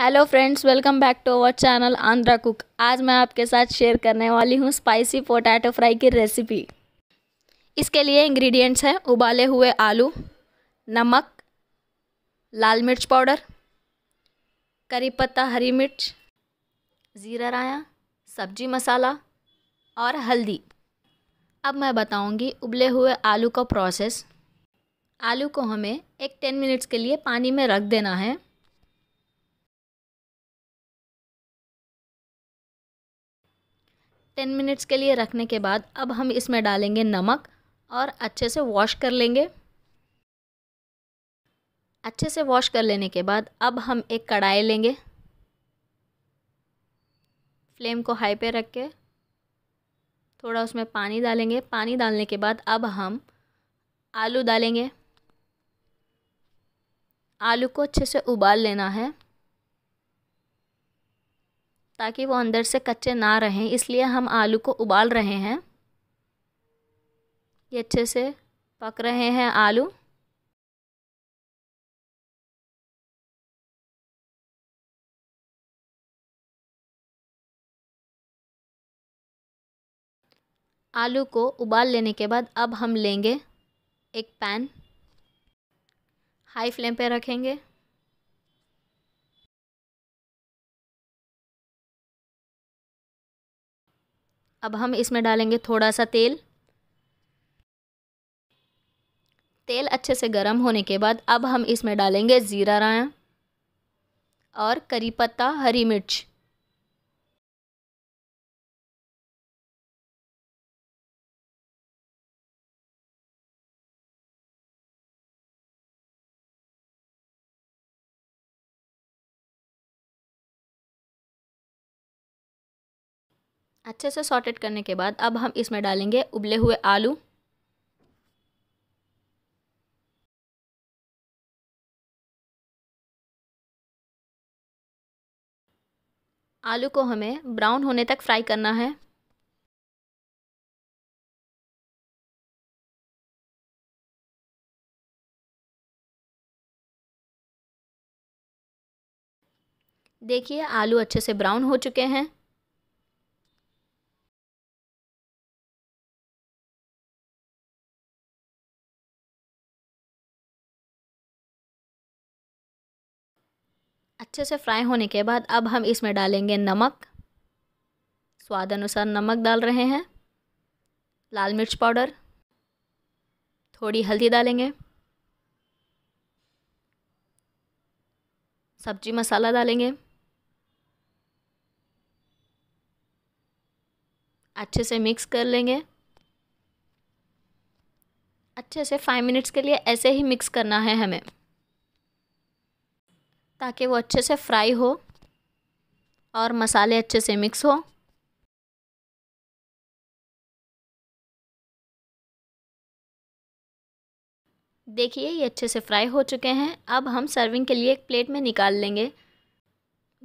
hello friends welcome back to our channel Andhra cook आज मैं आपके साथ शेयर करने वाली हूँ स्पाइसी पोटैटो फ्राई की रेसिपी इसके लिए इंग्रेडिएंट्स हैं उबाले हुए आलू नमक लाल मिर्च पाउडर करी पत्ता हरी मिर्च ज़ीरा राया सब्जी मसाला और हल्दी अब मैं बताऊंगी उबले हुए आलू का प्रोसेस आलू को हमें एक टेन मिनट्स के लिए पानी में रख देना है टेन मिनट्स के लिए रखने के बाद अब हम इसमें डालेंगे नमक और अच्छे से वॉश कर लेंगे अच्छे से वॉश कर लेने के बाद अब हम एक कढ़ाई लेंगे फ्लेम को हाई पे रख के थोड़ा उसमें पानी डालेंगे पानी डालने के बाद अब हम आलू डालेंगे आलू को अच्छे से उबाल लेना है ताकि वो अंदर से कच्चे ना रहें इसलिए हम आलू को उबाल रहे हैं ये अच्छे से पक रहे हैं आलू आलू को उबाल लेने के बाद अब हम लेंगे एक पैन हाई फ्लेम पे रखेंगे अब हम इसमें डालेंगे थोड़ा सा तेल तेल अच्छे से गर्म होने के बाद अब हम इसमें डालेंगे ज़ीरा राया और करी पत्ता हरी मिर्च अच्छे से सॉटेड करने के बाद अब हम इसमें डालेंगे उबले हुए आलू आलू को हमें ब्राउन होने तक फ्राई करना है देखिए आलू अच्छे से ब्राउन हो चुके हैं अच्छे से फ्राई होने के बाद अब हम इसमें डालेंगे नमक स्वाद अनुसार नमक डाल रहे हैं लाल मिर्च पाउडर थोड़ी हल्दी डालेंगे सब्जी मसाला डालेंगे अच्छे से मिक्स कर लेंगे अच्छे से फाइव मिनट्स के लिए ऐसे ही मिक्स करना है हमें ताकि वो अच्छे से फ्राई हो और मसाले अच्छे से मिक्स हो देखिए ये अच्छे से फ्राई हो चुके हैं अब हम सर्विंग के लिए एक प्लेट में निकाल लेंगे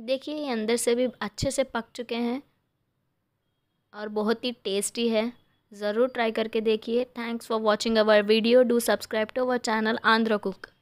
देखिए ये अंदर से भी अच्छे से पक चुके हैं और बहुत ही टेस्टी है ज़रूर ट्राई करके देखिए thanks for watching our video do subscribe to our channel Andhra cook